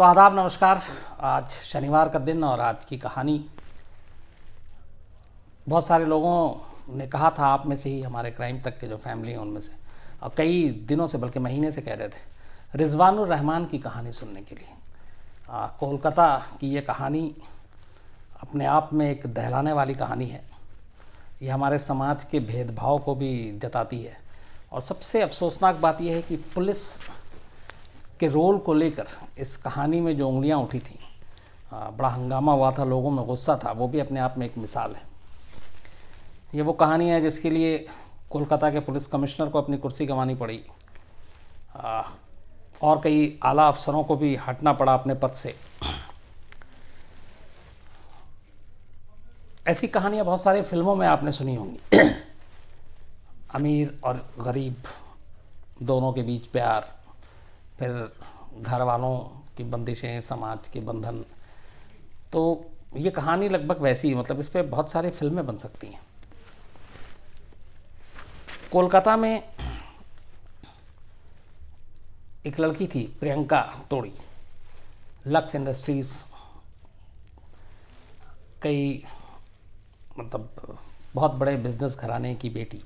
तो आदाब नमस्कार आज शनिवार का दिन और आज की कहानी बहुत सारे लोगों ने कहा था आप में से ही हमारे क्राइम तक के जो फैमिली हैं उनमें से और कई दिनों से बल्कि महीने से कह रहे थे रिजवानुर रहमान की कहानी सुनने के लिए कोलकाता की ये कहानी अपने आप में एक दहलाने वाली कहानी है ये हमारे समाज के भेदभाव को भी जताती है और सबसे अफसोसनाक बात यह है कि पुलिस के रोल को लेकर इस कहानी में जो उंगलियां उठी थी बड़ा हंगामा हुआ था लोगों में गुस्सा था वो भी अपने आप में एक मिसाल है ये वो कहानी है जिसके लिए कोलकाता के पुलिस कमिश्नर को अपनी कुर्सी गंवानी पड़ी और कई आला अफसरों को भी हटना पड़ा अपने पद से ऐसी कहानियाँ बहुत सारी फिल्मों में आपने सुनी होंगी अमीर और गरीब दोनों के बीच प्यार फिर घर वालों की बंदिशें समाज के बंधन तो ये कहानी लगभग वैसी मतलब इस पर बहुत सारी फिल्में बन सकती हैं कोलकाता में एक लड़की थी प्रियंका तोड़ी लक्स इंडस्ट्रीज़ कई मतलब बहुत बड़े बिजनेस घराने की बेटी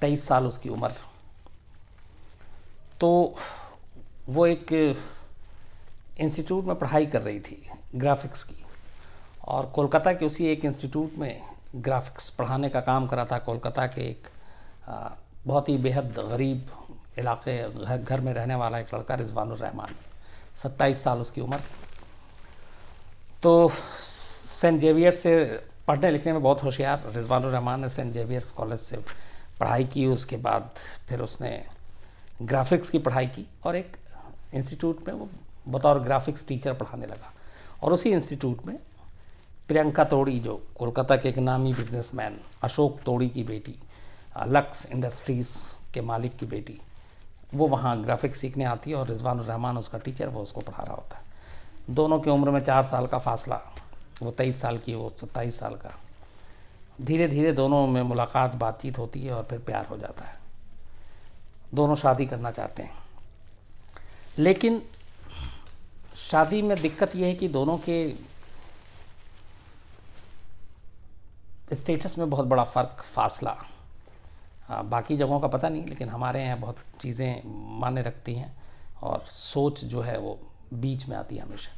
तेईस साल उसकी उम्र तो वो एक इंस्टीट्यूट में पढ़ाई कर रही थी ग्राफिक्स की और कोलकाता के उसी एक इंस्टीट्यूट में ग्राफिक्स पढ़ाने का काम करा था कोलकाता के एक बहुत ही बेहद गरीब इलाके घर में रहने वाला एक लड़का रिजवानुररहमान सत्ताईस साल उसकी उम्र तो सेंट जेवियर्स से पढ़ने लिखने में बहुत होशियार रिजवानुररहमान ने सेंट जेवियर्स कॉलेज से पढ़ाई की उसके बाद फिर उसने ग्राफिक्स की पढ़ाई की और एक इंस्टीट्यूट में वो बतौर ग्राफिक्स टीचर पढ़ाने लगा और उसी इंस्टीट्यूट में प्रियंका तोड़ी जो कोलकाता के एक नामी बिजनेसमैन अशोक तोड़ी की बेटी लक्स इंडस्ट्रीज़ के मालिक की बेटी वो वहाँ ग्राफिक्स सीखने आती है और रिजवान रहमान उसका टीचर वो उसको पढ़ा रहा होता है दोनों की उम्र में चार साल का फासला वो तेईस साल की वो सत्ताईस साल का धीरे धीरे दोनों में मुलाकात बातचीत होती है और फिर प्यार हो जाता है दोनों शादी करना चाहते हैं लेकिन शादी में दिक्कत यह है कि दोनों के स्टेटस में बहुत बड़ा फ़र्क फासला हाँ, बाकी जगहों का पता नहीं लेकिन हमारे यहाँ बहुत चीज़ें माने रखती हैं और सोच जो है वो बीच में आती है हमेशा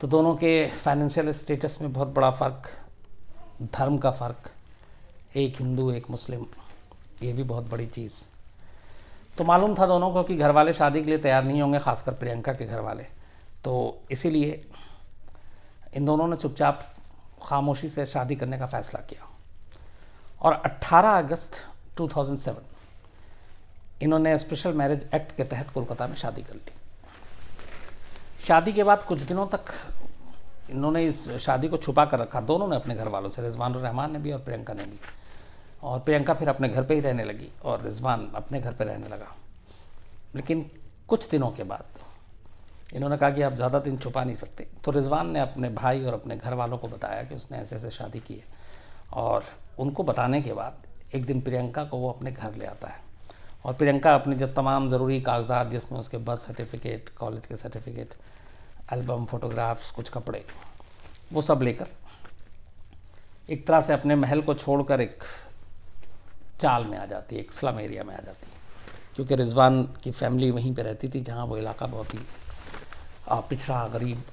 तो दोनों के फाइनेंशियल स्टेटस में बहुत बड़ा फ़र्क धर्म का फ़र्क एक हिंदू एक मुस्लिम ये भी बहुत बड़ी चीज़ तो मालूम था दोनों को कि घर वाले शादी के लिए तैयार नहीं होंगे खासकर प्रियंका के घर वाले तो इसीलिए इन दोनों ने चुपचाप खामोशी से शादी करने का फैसला किया और 18 अगस्त 2007 इन्होंने स्पेशल मैरिज एक्ट के तहत कोलकाता में शादी कर ली शादी के बाद कुछ दिनों तक इन्होंने इस शादी को छुपा कर रखा दोनों ने अपने घर वालों से रिजवानुर रहमान ने भी और प्रियंका ने भी और प्रियंका फिर अपने घर पे ही रहने लगी और रिजवान अपने घर पे रहने लगा लेकिन कुछ दिनों के बाद इन्होंने कहा कि आप ज़्यादा दिन छुपा नहीं सकते तो रिजवान ने अपने भाई और अपने घर वालों को बताया कि उसने ऐसे ऐसे शादी की है और उनको बताने के बाद एक दिन प्रियंका को वो अपने घर ले आता है और प्रियंका अपने जब तमाम ज़रूरी कागजात जिसमें उसके बर्थ सर्टिफिकेट कॉलेज के सर्टिफिकेट एल्बम फ़ोटोग्राफ्स कुछ कपड़े वो सब लेकर एक तरह से अपने महल को छोड़कर एक चाल में आ जाती है एक स्लम एरिया में आ जाती है क्योंकि रिजवान की फैमिली वहीं पे रहती थी जहाँ वो इलाका बहुत ही पिछड़ा गरीब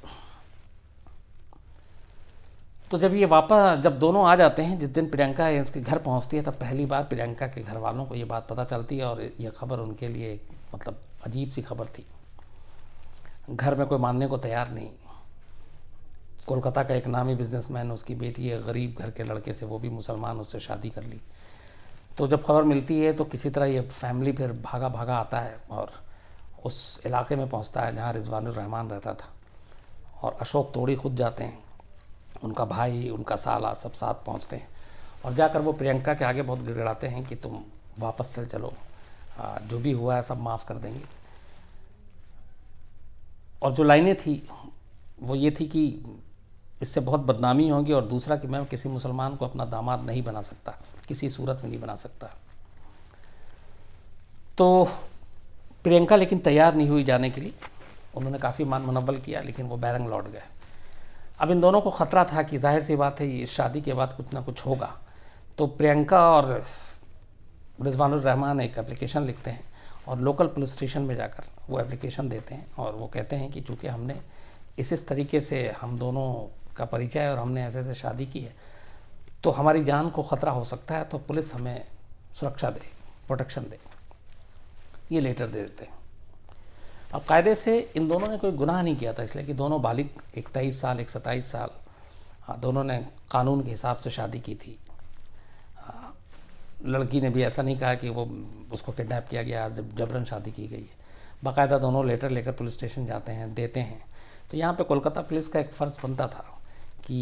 तो जब ये वापस जब दोनों आ जाते हैं जिस दिन प्रियंका इसके घर पहुंचती है तब पहली बार प्रियंका के घर वालों को ये बात पता चलती है और यह खबर उनके लिए मतलब अजीब सी खबर थी घर में कोई मानने को तैयार नहीं कोलकाता का एक नामी बिजनेसमैन उसकी बेटी है गरीब घर के लड़के से वो भी मुसलमान उससे शादी कर ली तो जब खबर मिलती है तो किसी तरह ये फैमिली फिर भागा भागा आता है और उस इलाके में पहुंचता है जहाँ रिजवान रहमान रहता था और अशोक तोड़ी खुद जाते हैं उनका भाई उनका साला सब साथ पहुंचते हैं और जाकर वो प्रियंका के आगे बहुत गिड़गड़ाते हैं कि तुम वापस चल चलो जो भी हुआ है सब माफ़ कर देंगे और जो लाइनें थी वो ये थी कि इससे बहुत बदनामी होगी और दूसरा कि मैं किसी मुसलमान को अपना दामाद नहीं बना सकता किसी सूरत में नहीं बना सकता तो प्रियंका लेकिन तैयार नहीं हुई जाने के लिए उन्होंने काफ़ी मान मुनवल किया लेकिन वो बैरंग लौट गए अब इन दोनों को ख़तरा था कि जाहिर सी बात है ये शादी के बाद कुछ ना कुछ होगा तो प्रियंका और रिजवानुररहमान एक एप्लीकेशन लिखते हैं और लोकल पुलिस स्टेशन में जाकर वो एप्लीकेशन देते हैं और वो कहते हैं कि चूँकि हमने इस इस तरीके से हम दोनों का परिचय और हमने ऐसे ऐसे शादी की है तो हमारी जान को ख़तरा हो सकता है तो पुलिस हमें सुरक्षा दे प्रोटेक्शन दे ये लेटर दे देते हैं अब कायदे से इन दोनों ने कोई गुनाह नहीं किया था इसलिए कि दोनों बालिक एक तेईस साल एक सत्ताईस साल हाँ, दोनों ने कानून के हिसाब से शादी की थी हाँ, लड़की ने भी ऐसा नहीं कहा कि वो उसको किडनैप किया गया जब जबरन शादी की गई है बाकायदा दोनों लेटर लेकर पुलिस स्टेशन जाते हैं देते हैं तो यहाँ पे कोलकाता पुलिस का एक फ़र्ज़ बनता था कि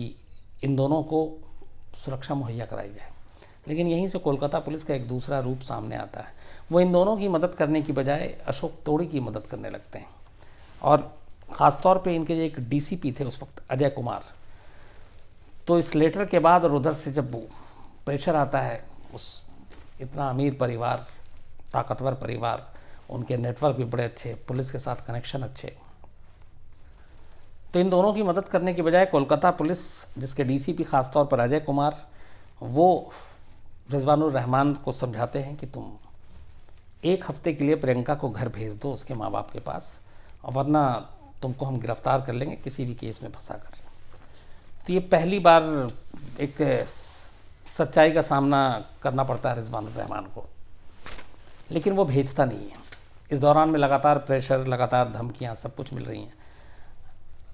इन दोनों को सुरक्षा मुहैया कराई जाए लेकिन यहीं से कोलकाता पुलिस का एक दूसरा रूप सामने आता है वो इन दोनों की मदद करने की बजाय अशोक तोड़ी की मदद करने लगते हैं और ख़ासतौर पे इनके जो एक डीसीपी थे उस वक्त अजय कुमार तो इस लेटर के बाद और उधर से जब प्रेशर आता है उस इतना अमीर परिवार ताकतवर परिवार उनके नेटवर्क भी बड़े अच्छे पुलिस के साथ कनेक्शन अच्छे तो इन दोनों की मदद करने के बजाय कोलकाता पुलिस जिसके डीसीपी खासतौर पर अजय कुमार वो रिजवानुर रहमान को समझाते हैं कि तुम एक हफ्ते के लिए प्रियंका को घर भेज दो उसके माँ बाप के पास वरना तुमको हम गिरफ्तार कर लेंगे किसी भी केस में फंसा कर तो ये पहली बार एक सच्चाई का सामना करना पड़ता है रिजवानुर रहमान को लेकिन वो भेजता नहीं है इस दौरान में लगातार प्रेशर लगातार धमकियाँ सब कुछ मिल रही हैं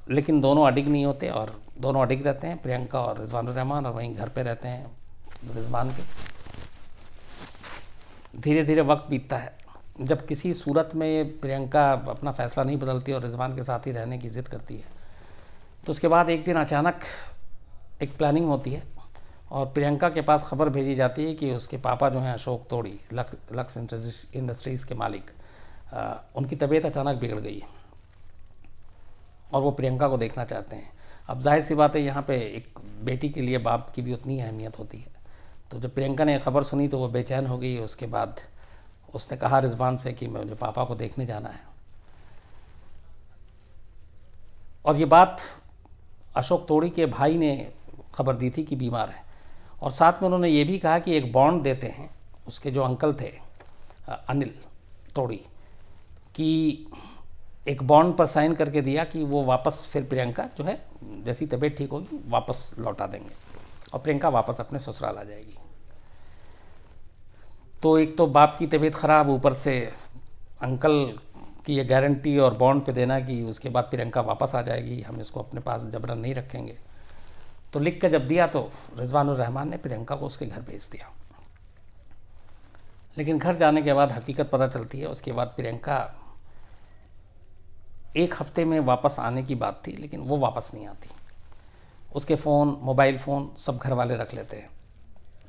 लेकिन दोनों अडिग नहीं होते और दोनों अडिग रहते हैं प्रियंका और रिजवान रहमान और वहीं घर पे रहते हैं रिजवान के धीरे धीरे वक्त बीतता है जब किसी सूरत में प्रियंका अपना फैसला नहीं बदलती और रिजवान के साथ ही रहने की ज़िद करती है तो उसके बाद एक दिन अचानक एक प्लानिंग होती है और प्रियंका के पास खबर भेजी जाती है कि उसके पापा जो हैं अशोक तोड़ी लक्स लक्स इंडस्ट्रीज़ के मालिक आ, उनकी तबीयत अचानक बिगड़ गई है और वो प्रियंका को देखना चाहते हैं अब जाहिर सी बात है यहाँ पे एक बेटी के लिए बाप की भी उतनी अहमियत होती है तो जब प्रियंका ने खबर सुनी तो वो बेचैन हो गई उसके बाद उसने कहा रिजवान से कि मुझे पापा को देखने जाना है और ये बात अशोक तोड़ी के भाई ने खबर दी थी कि बीमार है और साथ में उन्होंने ये भी कहा कि एक बॉन्ड देते हैं उसके जो अंकल थे अनिल तोड़ी कि एक बॉन्ड पर साइन करके दिया कि वो वापस फिर प्रियंका जो है जैसी तबीयत ठीक होगी वापस लौटा देंगे और प्रियंका वापस अपने ससुराल आ जाएगी तो एक तो बाप की तबीयत ख़राब ऊपर से अंकल की ये गारंटी और बॉन्ड पे देना कि उसके बाद प्रियंका वापस आ जाएगी हम इसको अपने पास जबरन नहीं रखेंगे तो लिख के जब दिया तो रिजवान रहमान ने प्रियंका को उसके घर भेज दिया लेकिन घर जाने के बाद हकीकत पता चलती है उसके बाद प्रियंका एक हफ्ते में वापस आने की बात थी लेकिन वो वापस नहीं आती उसके फ़ोन मोबाइल फ़ोन सब घर वाले रख लेते हैं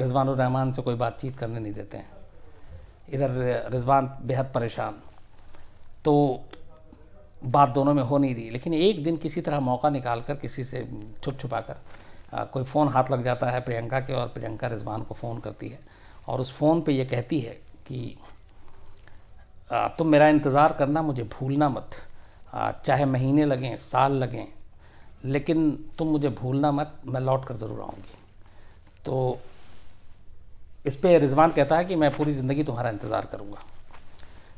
रिजवान रहमान से कोई बातचीत करने नहीं देते हैं इधर रिजवान बेहद परेशान तो बात दोनों में हो नहीं रही लेकिन एक दिन किसी तरह मौका निकाल कर किसी से छुप छुपा कर आ, कोई फ़ोन हाथ लग जाता है प्रियंका के और प्रियंका रिजवान को फ़ोन करती है और उस फ़ोन पे ये कहती है कि आ, तुम मेरा इंतज़ार करना मुझे भूलना मत चाहे महीने लगें साल लगें लेकिन तुम मुझे भूलना मत मैं लौट कर ज़रूर आऊँगी तो इस पर रिजवान कहता है कि मैं पूरी ज़िंदगी तुम्हारा इंतज़ार करूँगा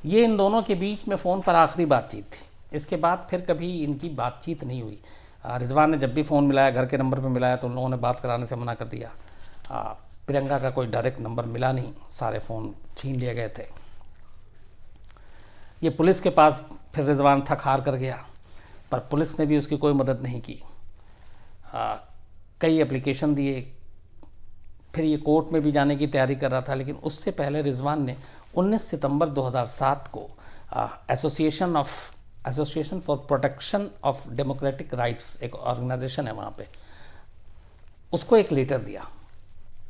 ये इन दोनों के बीच में फ़ोन पर आखिरी बातचीत थी इसके बाद फिर कभी इनकी बातचीत नहीं हुई रिजवान ने जब भी फ़ोन मिलाया घर के नंबर पर मिलाया तो उन लोगों ने बात कराने से मना कर दिया प्रियंका का कोई डायरेक्ट नंबर मिला नहीं सारे फ़ोन छीन लिए गए थे ये पुलिस के पास फिर रिजवान थक हार कर गया पर पुलिस ने भी उसकी कोई मदद नहीं की आ, कई एप्लीकेशन दिए फिर ये कोर्ट में भी जाने की तैयारी कर रहा था लेकिन उससे पहले रिजवान ने 19 सितंबर 2007 को association of association for protection of democratic rights एक ऑर्गेनाइजेशन है वहाँ पे उसको एक लेटर दिया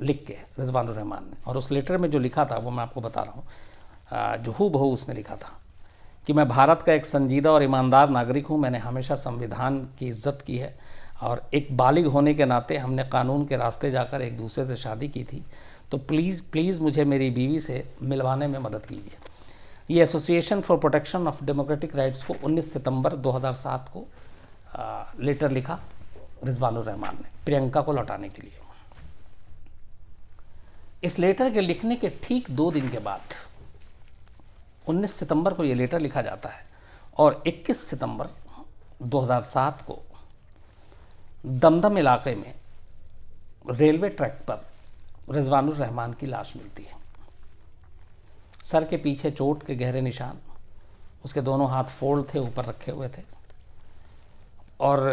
लिख के रिजवान रहमान ने और उस लेटर में जो लिखा था वो मैं आपको बता रहा हूँ जो हु बहू उसने लिखा था कि मैं भारत का एक संजीदा और ईमानदार नागरिक हूँ मैंने हमेशा संविधान की इज्जत की है और एक बालिग होने के नाते हमने कानून के रास्ते जाकर एक दूसरे से शादी की थी तो प्लीज़ प्लीज़ मुझे मेरी बीवी से मिलवाने में मदद कीजिए ये association for protection of democratic rights को 19 सितंबर 2007 को आ, लेटर लिखा रिजवानुरहमान ने प्रियंका को लौटाने के लिए इस लेटर के लिखने के ठीक दो दिन के बाद 19 सितंबर को ये लेटर लिखा जाता है और 21 सितंबर 2007 को दमदम इलाके में रेलवे ट्रैक पर रिजवानुर रहमान की लाश मिलती है सर के पीछे चोट के गहरे निशान उसके दोनों हाथ फोल्ड थे ऊपर रखे हुए थे और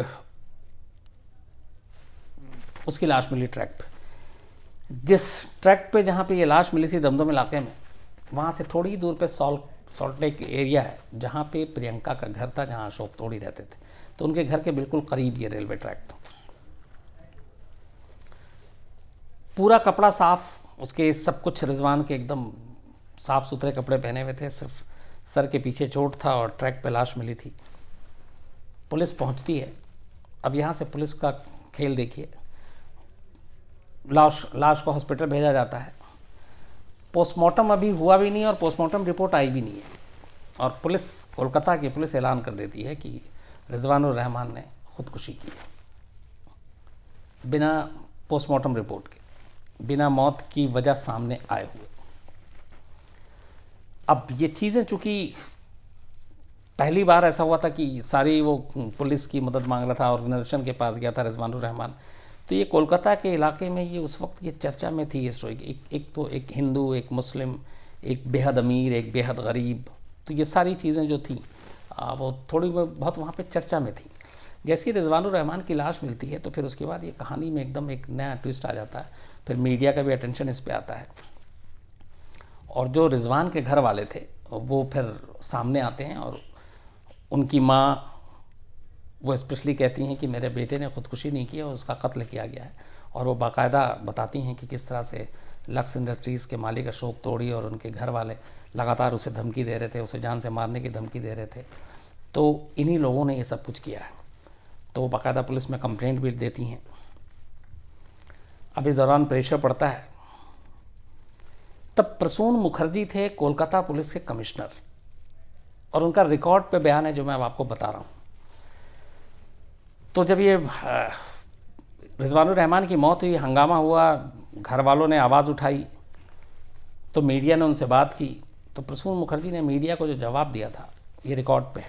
उसकी लाश मिली ट्रैक पे जिस ट्रैक पे जहाँ पे ये लाश मिली थी दमदम इलाके में वहाँ से थोड़ी ही दूर पे सॉल्ट सॉल्ट लेक एरिया है जहाँ पे प्रियंका का घर था जहाँ अशोक तोड़ी रहते थे तो उनके घर के बिल्कुल करीब ये रेलवे ट्रैक था पूरा कपड़ा साफ उसके सब कुछ रिजवान के एकदम साफ सुथरे कपड़े पहने हुए थे सिर्फ सर के पीछे चोट था और ट्रैक पे लाश मिली थी पुलिस पहुंचती है अब यहाँ से पुलिस का खेल देखिए लाश लाश को हॉस्पिटल भेजा जाता है पोस्टमार्टम अभी हुआ भी नहीं है और पोस्टमार्टम रिपोर्ट आई भी नहीं है और पुलिस कोलकाता की पुलिस ऐलान कर देती है कि रिजवान रहमान ने खुदकुशी की है बिना पोस्टमार्टम रिपोर्ट के बिना मौत की वजह सामने आए हुए अब ये चीज़ें चूँकि पहली बार ऐसा हुआ था कि सारी वो पुलिस की मदद मांग रहा था ऑर्गेनाइजेशन के पास गया था रिजवानुर रहमान तो ये कोलकाता के इलाके में ये उस वक्त ये चर्चा में थी ये स्टोरी एक एक तो एक हिंदू एक मुस्लिम एक बेहद अमीर एक बेहद गरीब तो ये सारी चीज़ें जो थी आ, वो थोड़ी बहुत वहाँ पे चर्चा में थी जैसे ही रहमान की लाश मिलती है तो फिर उसके बाद ये कहानी में एकदम एक नया ट्विस्ट आ जाता है फिर मीडिया का भी अटेंशन इस पर आता है और जो रिजवान के घर वाले थे वो फिर सामने आते हैं और उनकी माँ वो स्पेशली कहती हैं कि मेरे बेटे ने ख़ुदकुशी नहीं की और उसका कत्ल किया गया है और वो बाकायदा बताती हैं कि किस तरह से लक्स इंडस्ट्रीज़ के मालिक अशोक तोड़ी और उनके घर वाले लगातार उसे धमकी दे रहे थे उसे जान से मारने की धमकी दे रहे थे तो इन्हीं लोगों ने ये सब कुछ किया है तो वो बाकायदा पुलिस में कंप्लेंट भी देती हैं अब इस दौरान प्रेशर पड़ता है तब प्रसून मुखर्जी थे कोलकाता पुलिस के कमिश्नर और उनका रिकॉर्ड पे बयान है जो मैं अब आपको बता रहा हूँ तो जब ये रहमान की मौत हुई हंगामा हुआ घर वालों ने आवाज़ उठाई तो मीडिया ने उनसे बात की तो प्रसून मुखर्जी ने मीडिया को जो जवाब दिया था ये रिकॉर्ड पे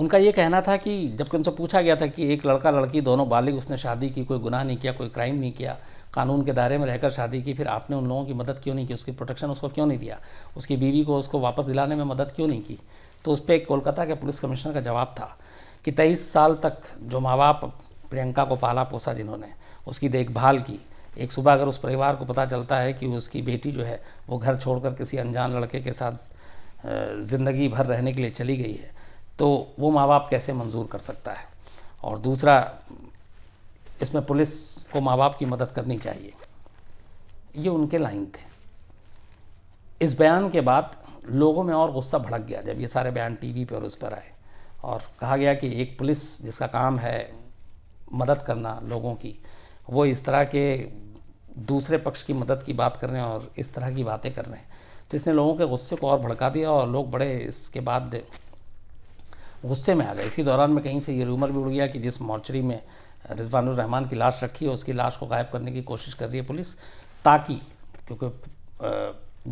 उनका ये कहना था कि जबकि उनसे पूछा गया था कि एक लड़का लड़की दोनों बालिग उसने शादी की कोई गुनाह नहीं किया कोई क्राइम नहीं किया कानून के दायरे में रहकर शादी की फिर आपने उन लोगों की मदद क्यों नहीं की उसकी प्रोटेक्शन उसको क्यों नहीं दिया उसकी बीवी को उसको वापस दिलाने में मदद क्यों नहीं की तो उस पर एक कोलकाता के पुलिस कमिश्नर का जवाब था कि तेईस साल तक जो माँ बाप प्रियंका को पाला पोसा जिन्होंने उसकी देखभाल की एक सुबह अगर उस परिवार को पता चलता है कि उसकी बेटी जो है वो घर छोड़कर किसी अनजान लड़के के साथ ज़िंदगी भर रहने के लिए चली गई है तो वो माँ बाप कैसे मंजूर कर सकता है और दूसरा इसमें पुलिस को माँ बाप की मदद करनी चाहिए ये उनके लाइन थे इस बयान के बाद लोगों में और गुस्सा भड़क गया जब ये सारे बयान टीवी पर और उस पर आए और कहा गया कि एक पुलिस जिसका काम है मदद करना लोगों की वो इस तरह के दूसरे पक्ष की मदद की बात कर रहे हैं और इस तरह की बातें कर रहे हैं तो इसने लोगों के गुस्से को और भड़का दिया और लोग बड़े इसके बाद गुस्से में आ गए इसी दौरान में कहीं से ये रूमर भी उड़ गया कि जिस मॉर्चरी में रिजवानुर रहमान की लाश रखी है उसकी लाश को गायब करने की कोशिश कर रही है पुलिस ताकि क्योंकि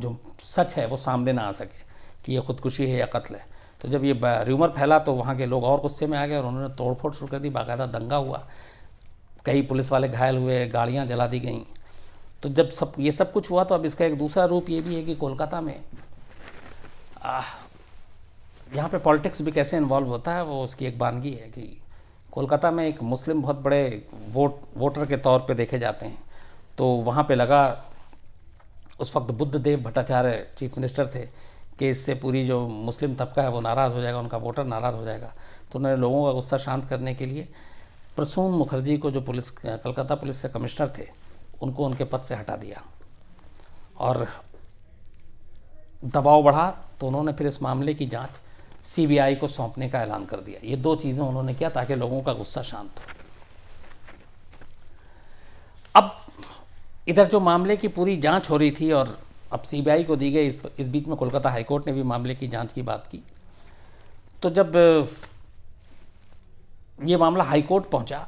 जो सच है वो सामने ना आ सके कि ये खुदकुशी है या कत्ल है तो जब ये र्यूमर फैला तो वहाँ के लोग और गुस्से में आ गए और उन्होंने तोड़फोड़ शुरू कर दी बाकायदा दंगा हुआ कई पुलिस वाले घायल हुए गाड़ियाँ जला दी गई तो जब सब ये सब कुछ हुआ तो अब इसका एक दूसरा रूप ये भी है कि कोलकाता में यहाँ पे पॉलिटिक्स भी कैसे इन्वॉल्व होता है वो उसकी एक बानगी है कि कोलकाता में एक मुस्लिम बहुत बड़े वोट वोटर के तौर पे देखे जाते हैं तो वहाँ पे लगा उस वक्त Buddhadeb Bhattacharya chief minister थे कि इससे पूरी जो मुस्लिम तबका है वो नाराज़ हो जाएगा उनका वोटर नाराज़ हो जाएगा तो उन्होंने लोगों का गुस्सा शांत करने के लिए प्रसून मुखर्जी को जो पुलिस कलकत्ता पुलिस से कमिश्नर थे उनको उनके पद से हटा दिया और दबाव बढ़ा तो उन्होंने फिर इस मामले की जांच सीबीआई को सौंपने का ऐलान कर दिया ये दो चीज़ें उन्होंने किया ताकि लोगों का गुस्सा शांत हो अब इधर जो मामले की पूरी जांच हो रही थी और अब सीबीआई को दी गई इस, इस बीच में कोलकाता हाईकोर्ट ने भी मामले की जांच की बात की तो जब ये मामला हाईकोर्ट पहुंचा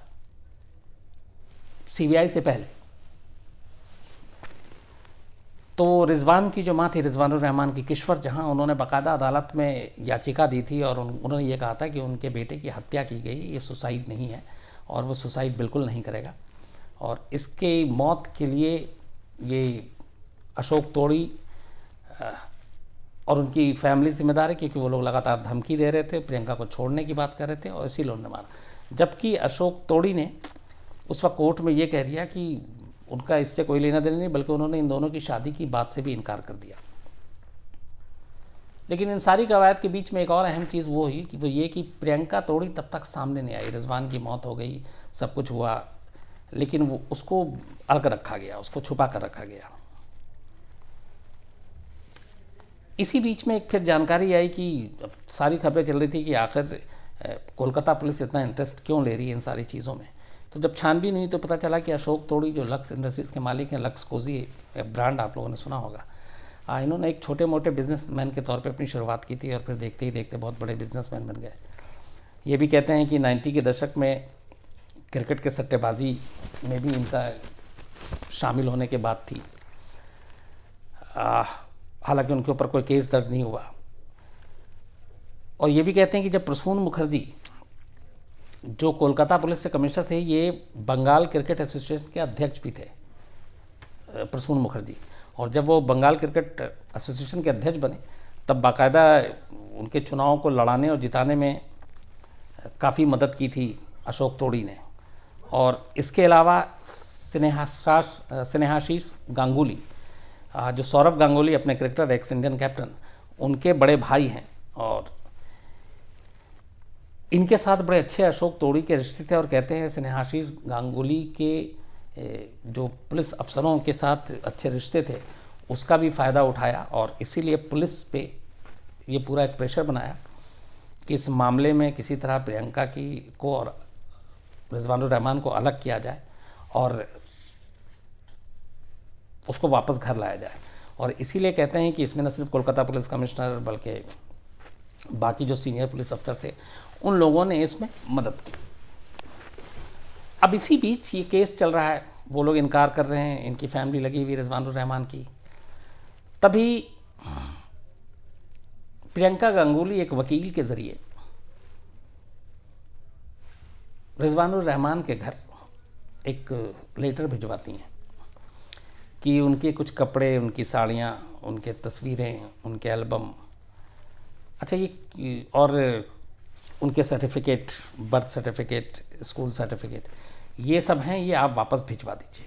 सीबीआई से पहले तो रिजवान की जो माँ थी रिजवान की किश्वर जहाँ उन्होंने बकायदा अदालत में याचिका दी थी और उन्होंने ये कहा था कि उनके बेटे की हत्या की गई ये सुसाइड नहीं है और वो सुसाइड बिल्कुल नहीं करेगा और इसके मौत के लिए ये अशोक तोड़ी और उनकी फैमिली जिम्मेदार है क्योंकि वो लोग लगातार धमकी दे रहे थे प्रियंका को छोड़ने की बात कर रहे थे और इसीलिए उन्होंने मारा जबकि अशोक तोड़ी ने उस वक्त कोर्ट में ये कह दिया कि उनका इससे कोई लेना देना नहीं बल्कि उन्होंने इन दोनों की शादी की बात से भी इनकार कर दिया लेकिन इन सारी कवायद के बीच में एक और अहम चीज़ वो हुई कि वो ये कि प्रियंका तोड़ी तब तक सामने नहीं आई रिजवान की मौत हो गई सब कुछ हुआ लेकिन वो उसको अलग रखा गया उसको छुपा कर रखा गया इसी बीच में एक फिर जानकारी आई कि सारी खबरें चल रही थी कि आखिर कोलकाता पुलिस इतना इंटरेस्ट क्यों ले रही है इन सारी चीज़ों में तो जब छानबीन हुई तो पता चला कि अशोक तोड़ी जो लक्स इंडस्ट्रीज़ के मालिक हैं लक्स कोजी ब्रांड आप लोगों ने सुना होगा इन्होंने एक छोटे मोटे बिजनेस के तौर पर अपनी शुरुआत की थी और फिर देखते ही देखते बहुत बड़े बिजनेस बन गए ये भी कहते हैं कि नाइन्टी के दशक में क्रिकेट के सट्टेबाजी में भी इनका शामिल होने के बाद थी आ, हालांकि उनके ऊपर कोई केस दर्ज नहीं हुआ और ये भी कहते हैं कि जब प्रसून मुखर्जी जो कोलकाता पुलिस के कमिश्नर थे ये बंगाल क्रिकेट एसोसिएशन के अध्यक्ष भी थे प्रसून मुखर्जी और जब वो बंगाल क्रिकेट एसोसिएशन के अध्यक्ष बने तब बाकायदा उनके चुनाव को लड़ाने और जिताने में काफ़ी मदद की थी अशोक तोड़ी ने और इसके अलावा स्नेहाशास स्नेहाशीष गांगुली जो सौरभ गांगुली अपने क्रिकेटर एक्स इंडियन कैप्टन उनके बड़े भाई हैं और इनके साथ बड़े अच्छे अशोक तोड़ी के रिश्ते थे और कहते हैं स्नेहाशीष गांगुली के जो पुलिस अफसरों के साथ अच्छे रिश्ते थे उसका भी फ़ायदा उठाया और इसीलिए पुलिस पे ये पूरा एक प्रेशर बनाया कि इस मामले में किसी तरह प्रियंका की को और रिजवानुर रहमान को अलग किया जाए और उसको वापस घर लाया जाए और इसीलिए कहते हैं कि इसमें न सिर्फ कोलकाता पुलिस कमिश्नर बल्कि बाकी जो सीनियर पुलिस अफसर थे उन लोगों ने इसमें मदद की अब इसी बीच ये केस चल रहा है वो लोग इनकार कर रहे हैं इनकी फैमिली लगी हुई रहमान की तभी प्रियंका गांगुली एक वकील के ज़रिए रिजवानुर रहमान के घर एक लेटर भिजवाती हैं कि उनके कुछ कपड़े उनकी साड़ियाँ उनके तस्वीरें उनके एल्बम अच्छा ये और उनके certificate birth certificate school certificate ये सब हैं ये आप वापस भिजवा दीजिए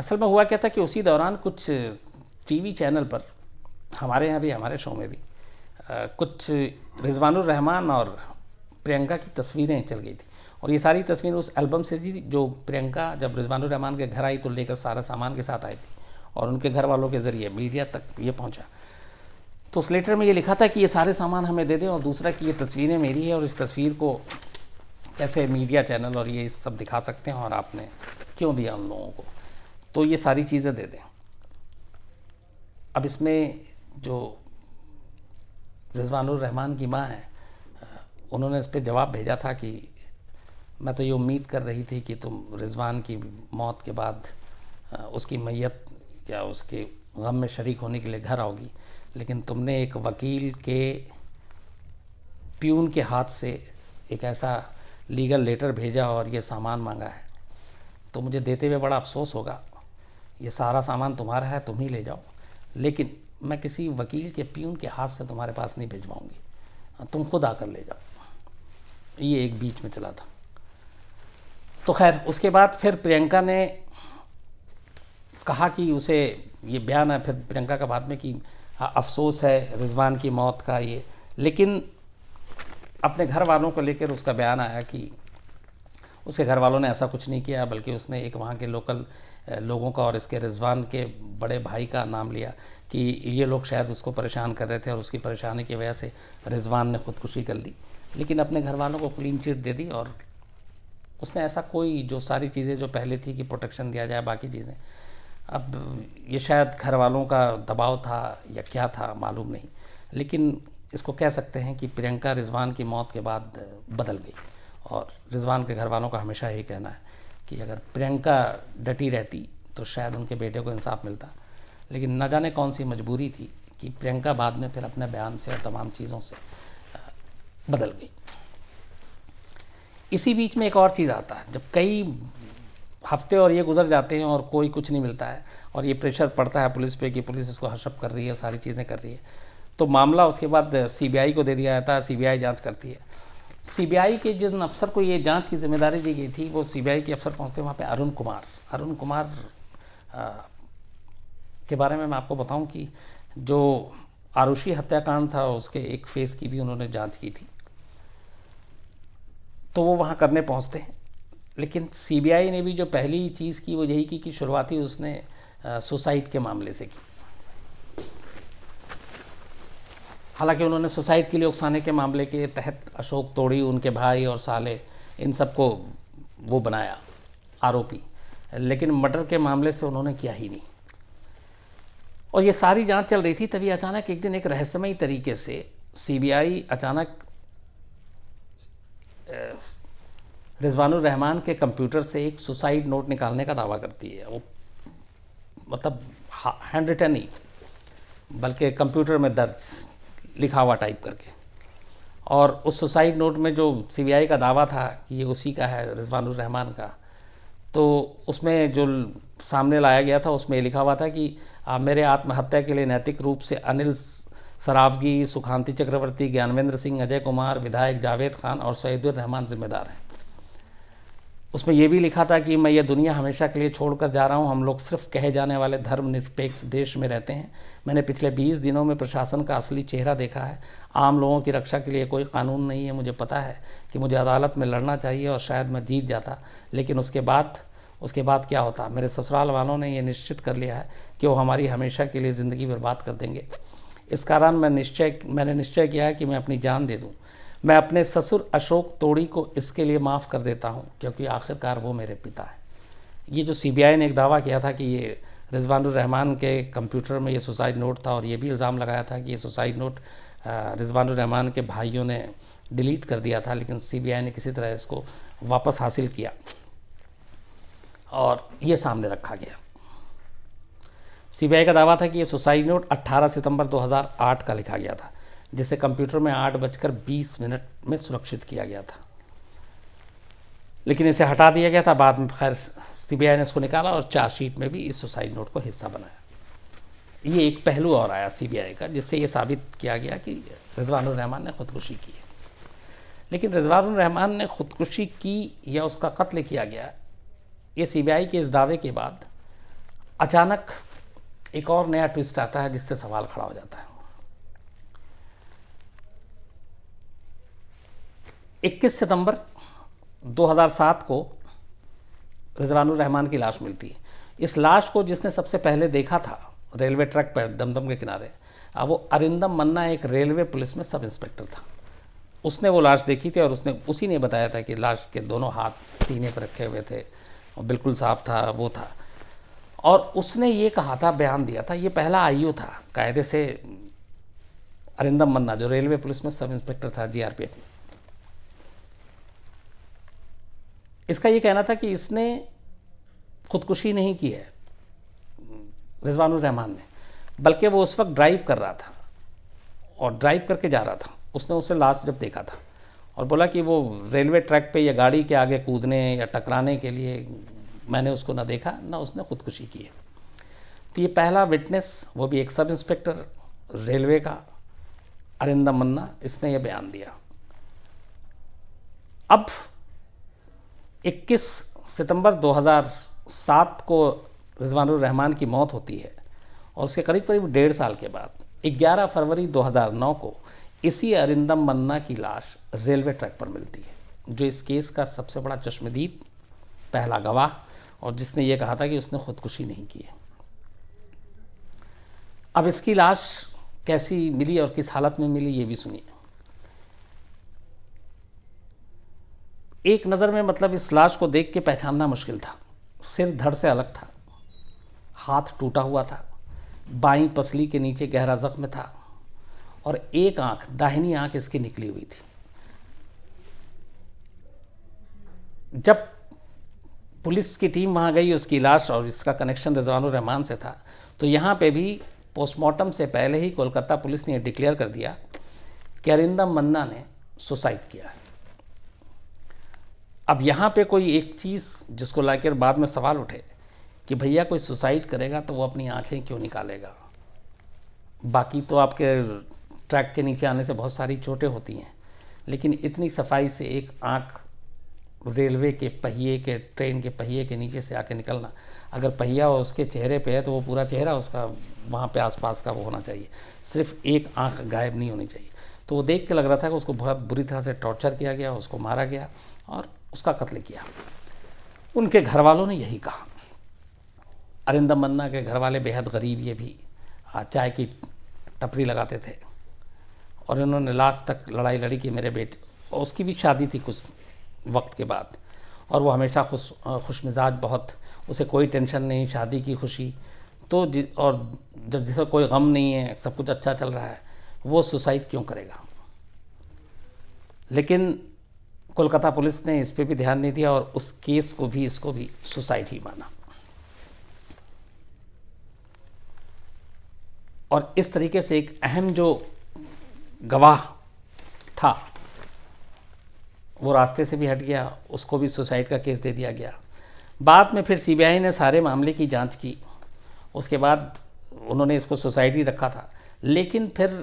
असल में हुआ क्या था कि उसी दौरान कुछ टीवी चैनल पर हमारे यहाँ भी हमारे शो में भी कुछ रिजवानुर रहमान और प्रियंका की तस्वीरें चल गई थी और ये सारी तस्वीर उस एल्बम से थी जो प्रियंका जब रिजवानुर रहमान के घर आई तो लेकर सारा सामान के साथ आई थी और उनके घर वालों के ज़रिए मीडिया तक ये पहुंचा तो उस लेटर में ये लिखा था कि ये सारे सामान हमें दे दें और दूसरा कि ये तस्वीरें मेरी है और इस तस्वीर को कैसे मीडिया चैनल और ये सब दिखा सकते हैं और आपने क्यों दिया उन लोगों को तो ये सारी चीज़ें दे दें अब इसमें जो रिजवानुर रहमान की माँ है उन्होंने इस पर जवाब भेजा था कि मैं तो ये उम्मीद कर रही थी कि तुम रिजवान की मौत के बाद उसकी मैयत या उसके गम में शरीक होने के लिए घर आओगी लेकिन तुमने एक वकील के प्यून के हाथ से एक ऐसा लीगल लेटर भेजा और ये सामान मांगा है तो मुझे देते हुए बड़ा अफसोस होगा ये सारा सामान तुम्हारा है तुम ही ले जाओ लेकिन मैं किसी वकील के प्यून के हाथ से तुम्हारे पास नहीं भिजवाऊँगी तुम खुद आकर ले जाओ ये एक बीच में चला था तो खैर उसके बाद फिर प्रियंका ने कहा कि उसे ये बयान है फिर प्रियंका का बाद में कि हाँ, अफसोस है रिजवान की मौत का ये लेकिन अपने घर वालों को लेकर उसका बयान आया कि उसके घर वालों ने ऐसा कुछ नहीं किया बल्कि उसने एक वहाँ के लोकल लोगों का और इसके रिजवान के बड़े भाई का नाम लिया कि ये लोग शायद उसको परेशान कर रहे थे और उसकी परेशानी की वजह से रिजवान ने खुदकुशी कर ली लेकिन अपने घर वालों को क्लीन चिट दे दी और उसने ऐसा कोई जो सारी चीज़ें जो पहले थी कि प्रोटेक्शन दिया जाए बाकी चीज़ें अब ये शायद घर वालों का दबाव था या क्या था मालूम नहीं लेकिन इसको कह सकते हैं कि प्रियंका रिजवान की मौत के बाद बदल गई और रिजवान के घर वालों का हमेशा यही कहना है कि अगर प्रियंका डटी रहती तो शायद उनके बेटे को इंसाफ मिलता लेकिन न जाने कौन सी मजबूरी थी कि प्रियंका बाद में फिर अपने बयान से और तमाम चीज़ों से बदल गई इसी बीच में एक और चीज़ आता है जब कई हफ्ते और ये गुजर जाते हैं और कोई कुछ नहीं मिलता है और ये प्रेशर पड़ता है पुलिस पे कि पुलिस इसको हर्षअप कर रही है सारी चीज़ें कर रही है तो मामला उसके बाद सीबीआई को दे दिया जाता है सीबीआई जांच करती है सीबीआई के जिस अफसर को ये जांच की जिम्मेदारी दी गई थी वो सीबीआई के अफसर पहुंचते वहाँ पे अरुण कुमार अरुण कुमार आ, के बारे में मैं आपको बताऊं कि जो आरुषि हत्याकांड था उसके एक फेस की भी उन्होंने जांच की थी तो वो वहाँ करने पहुँचते हैं लेकिन सीबीआई ने भी जो पहली चीज़ की वो यही की कि शुरुआती उसने सुसाइड के मामले से की हालांकि उन्होंने सुसाइड के लिए उकसाने के मामले के तहत अशोक तोड़ी उनके भाई और साले इन सबको वो बनाया आरोपी लेकिन मर्डर के मामले से उन्होंने किया ही नहीं और ये सारी जांच चल रही थी तभी अचानक एक दिन एक रहस्यमयी तरीके से सीबीआई अचानक रहमान के कंप्यूटर से एक सुसाइड नोट निकालने का दावा करती है वो मतलब हैंड रिटर्न ही बल्कि कंप्यूटर में दर्ज लिखा हुआ टाइप करके और उस सुसाइड नोट में जो सीबीआई का दावा था कि ये उसी का है रहमान का तो उसमें जो सामने लाया गया था उसमें लिखा हुआ था कि आ, मेरे आत्महत्या के लिए नैतिक रूप से अनिल सराफगी सुखांति चक्रवर्ती ज्ञानवेंद्र सिंह अजय कुमार विधायक जावेद खान और रहमान जिम्मेदार हैं उसमें यह भी लिखा था कि मैं ये दुनिया हमेशा के लिए छोड़कर जा रहा हूँ हम लोग सिर्फ कहे जाने वाले धर्मनिरपेक्ष देश में रहते हैं मैंने पिछले 20 दिनों में प्रशासन का असली चेहरा देखा है आम लोगों की रक्षा के लिए कोई कानून नहीं है मुझे पता है कि मुझे अदालत में लड़ना चाहिए और शायद मैं जीत जाता लेकिन उसके बाद उसके बाद क्या होता मेरे ससुराल वालों ने यह निश्चित कर लिया है कि वो हमारी हमेशा के लिए ज़िंदगी बर्बाद कर देंगे इस कारण मैं निश्चय मैंने निश्चय किया है कि मैं अपनी जान दे दूँ मैं अपने ससुर अशोक तोड़ी को इसके लिए माफ़ कर देता हूँ क्योंकि आखिरकार वो मेरे पिता हैं ये जो सीबीआई ने एक दावा किया था कि ये रिजवानुररहमान के कंप्यूटर में ये सुसाइड नोट था और ये भी इल्ज़ाम लगाया था कि ये सुसाइड नोट रिजवानुररहमान के भाइयों ने डिलीट कर दिया था लेकिन सीबीआई ने किसी तरह इसको वापस हासिल किया और ये सामने रखा गया सीबीआई का दावा था कि यह सुसाइड नोट 18 सितंबर 2008 का लिखा गया था जिसे कंप्यूटर में आठ बजकर बीस मिनट में सुरक्षित किया गया था लेकिन इसे हटा दिया गया था बाद में खैर सीबीआई ने इसको निकाला और चार्जशीट में भी इस सुसाइड नोट को हिस्सा बनाया ये एक पहलू और आया सीबीआई का जिससे ये साबित किया गया कि रिजवानुर रहमान ने खुदकुशी की है लेकिन रिजवानुर रहमान ने खुदकुशी की या उसका कत्ल किया गया ये सीबीआई के इस दावे के बाद अचानक एक और नया ट्विस्ट आता है जिससे सवाल खड़ा हो जाता है इक्कीस सितंबर 2007 को रिजवानुर रहमान की लाश मिलती है इस लाश को जिसने सबसे पहले देखा था रेलवे ट्रैक पर दमदम के किनारे अब वो अरिंदम मन्ना एक रेलवे पुलिस में सब इंस्पेक्टर था उसने वो लाश देखी थी और उसने उसी ने बताया था कि लाश के दोनों हाथ सीने पर रखे हुए थे और बिल्कुल साफ था वो था और उसने ये कहा था बयान दिया था ये पहला आईओ था कायदे से अरिंदम मन्ना जो रेलवे पुलिस में सब इंस्पेक्टर था जीआरपीएफ में इसका ये कहना था कि इसने खुदकुशी नहीं की है रिजवान रहमान ने बल्कि वो उस वक्त ड्राइव कर रहा था और ड्राइव करके जा रहा था उसने उसे लास्ट जब देखा था और बोला कि वो रेलवे ट्रैक पे या गाड़ी के आगे कूदने या टकराने के लिए मैंने उसको ना देखा ना उसने खुदकुशी की है तो ये पहला विटनेस वो भी एक सब इंस्पेक्टर रेलवे का अरिंदम मन्ना इसने ये बयान दिया अब 21 सितंबर 2007 को रिजवानुर रहमान की मौत होती है और उसके करीब करीब डेढ़ साल के बाद 11 फरवरी 2009 को इसी अरिंदम मन्ना की लाश रेलवे ट्रैक पर मिलती है जो इस केस का सबसे बड़ा चश्मदीद पहला गवाह और जिसने ये कहा था कि उसने खुदकुशी नहीं की है अब इसकी लाश कैसी मिली और किस हालत में मिली ये भी सुनिए एक नज़र में मतलब इस लाश को देख के पहचानना मुश्किल था सिर धड़ से अलग था हाथ टूटा हुआ था बाई पसली के नीचे गहरा जख्म था और एक आंख दाहिनी आंख इसकी निकली हुई थी जब पुलिस की टीम वहाँ गई उसकी लाश और इसका कनेक्शन रहमान से था तो यहाँ पे भी पोस्टमार्टम से पहले ही कोलकाता पुलिस ने डिक्लेयर कर दिया कि अरिंदम मन्ना ने सुसाइड किया अब यहाँ पे कोई एक चीज़ जिसको लाकर बाद में सवाल उठे कि भैया कोई सुसाइड करेगा तो वो अपनी आँखें क्यों निकालेगा बाकी तो आपके ट्रैक के नीचे आने से बहुत सारी चोटें होती हैं लेकिन इतनी सफाई से एक आँख रेलवे के पहिए के ट्रेन के पहिए के नीचे से आके निकलना अगर पहिया उसके चेहरे पे है तो वो पूरा चेहरा उसका वहाँ पे आसपास का वो होना चाहिए सिर्फ एक आंख गायब नहीं होनी चाहिए तो वो देख के लग रहा था कि उसको बहुत बुरी तरह से टॉर्चर किया गया उसको मारा गया और उसका कत्ल किया उनके घर वालों ने यही कहा अरिंदम मन्ना के घर वाले बेहद गरीब ये भी हाँ, चाय की टपरी लगाते थे और इन्होंने लास्ट तक लड़ाई लड़ी कि मेरे बेटे उसकी भी शादी थी कुछ वक्त के बाद और वो हमेशा खुश खुश मिजाज बहुत उसे कोई टेंशन नहीं शादी की खुशी तो जि, और जब जिसका कोई गम नहीं है सब कुछ अच्छा चल रहा है वो सुसाइड क्यों करेगा लेकिन कोलकाता पुलिस ने इस पर भी ध्यान नहीं दिया और उस केस को भी इसको भी सुसाइड ही माना और इस तरीके से एक अहम जो गवाह था वो रास्ते से भी हट गया उसको भी सुसाइड का केस दे दिया गया बाद में फिर सीबीआई ने सारे मामले की जांच की उसके बाद उन्होंने इसको सुसाइड ही रखा था लेकिन फिर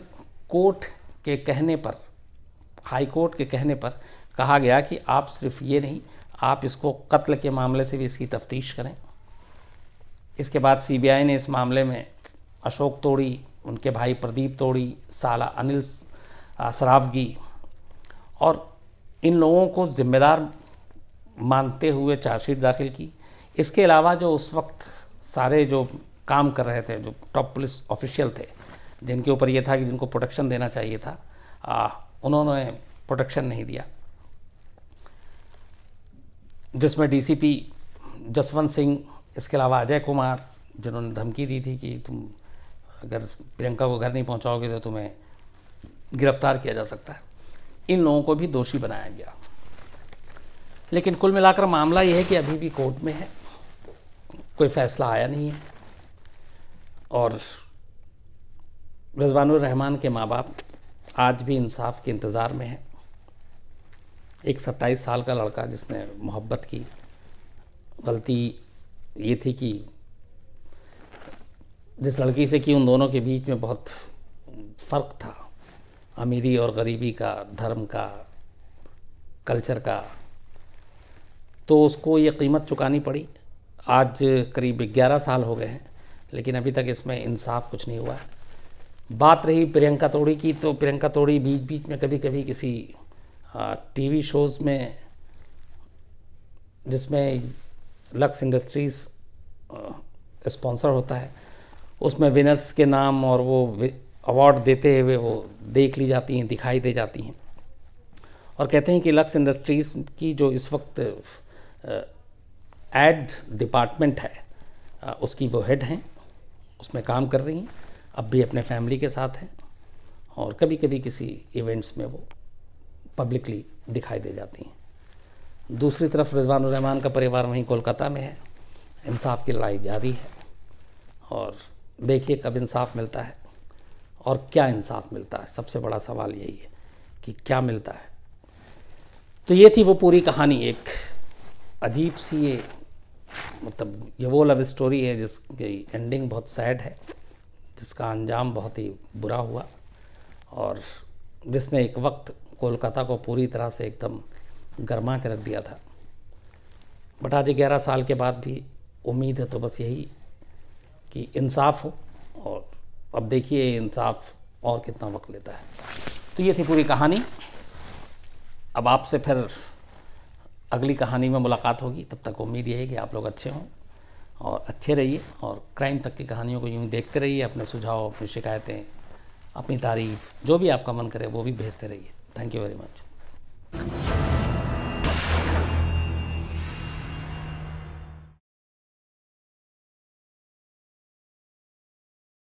कोर्ट के कहने पर हाई कोर्ट के कहने पर कहा गया कि आप सिर्फ ये नहीं आप इसको कत्ल के मामले से भी इसकी तफ्तीश करें इसके बाद सीबीआई ने इस मामले में अशोक तोड़ी उनके भाई प्रदीप तोड़ी साला अनिल सरावगी और इन लोगों को ज़िम्मेदार मानते हुए चार्जशीट दाखिल की इसके अलावा जो उस वक्त सारे जो काम कर रहे थे जो टॉप पुलिस ऑफिशियल थे जिनके ऊपर ये था कि जिनको प्रोटेक्शन देना चाहिए था आ, उन्होंने प्रोटेक्शन नहीं दिया जिसमें डीसीपी जसवंत सिंह इसके अलावा अजय कुमार जिन्होंने धमकी दी थी कि तुम अगर प्रियंका को घर नहीं पहुंचाओगे तो तुम्हें गिरफ्तार किया जा सकता है इन लोगों को भी दोषी बनाया गया लेकिन कुल मिलाकर मामला यह है कि अभी भी कोर्ट में है कोई फैसला आया नहीं है और रहमान के माँ बाप आज भी इंसाफ के इंतज़ार में हैं एक सत्ताईस साल का लड़का जिसने मोहब्बत की गलती ये थी कि जिस लड़की से कि उन दोनों के बीच में बहुत फ़र्क था अमीरी और गरीबी का धर्म का कल्चर का तो उसको ये कीमत चुकानी पड़ी आज करीब ग्यारह साल हो गए हैं लेकिन अभी तक इसमें इंसाफ कुछ नहीं हुआ बात रही प्रियंका तोड़ी की तो प्रियंका तोड़ी बीच बीच में कभी कभी किसी टीवी शोज़ में जिसमें लक्स इंडस्ट्रीज़ स्पॉन्सर होता है उसमें विनर्स के नाम और वो अवार्ड देते हुए वो देख ली जाती हैं दिखाई दे जाती हैं और कहते हैं कि लक्स इंडस्ट्रीज़ की जो इस वक्त एड डिपार्टमेंट है उसकी वो हेड हैं उसमें काम कर रही हैं अब भी अपने फैमिली के साथ हैं और कभी कभी किसी इवेंट्स में वो पब्लिकली दिखाई दे जाती हैं दूसरी तरफ रिजवान रहमान का परिवार वहीं कोलकाता में है इंसाफ की लड़ाई जारी है और देखिए कब इंसाफ मिलता है और क्या इंसाफ मिलता है सबसे बड़ा सवाल यही है कि क्या मिलता है तो ये थी वो पूरी कहानी एक अजीब सी ये मतलब ये वो लव स्टोरी है जिसकी एंडिंग बहुत सैड है जिसका अंजाम बहुत ही बुरा हुआ और जिसने एक वक्त कोलकाता को पूरी तरह से एकदम गर्मा के रख दिया था बट आज ग्यारह साल के बाद भी उम्मीद है तो बस यही कि इंसाफ हो और अब देखिए इंसाफ और कितना वक्त लेता है तो ये थी पूरी कहानी अब आपसे फिर अगली कहानी में मुलाकात होगी तब तक उम्मीद ये है कि आप लोग अच्छे हों और अच्छे रहिए और क्राइम तक की कहानियों को यूँ देखते रहिए अपने सुझाव अपनी शिकायतें अपनी तारीफ़ जो भी आपका मन करे वो भी भेजते रहिए थैंक यू वेरी मच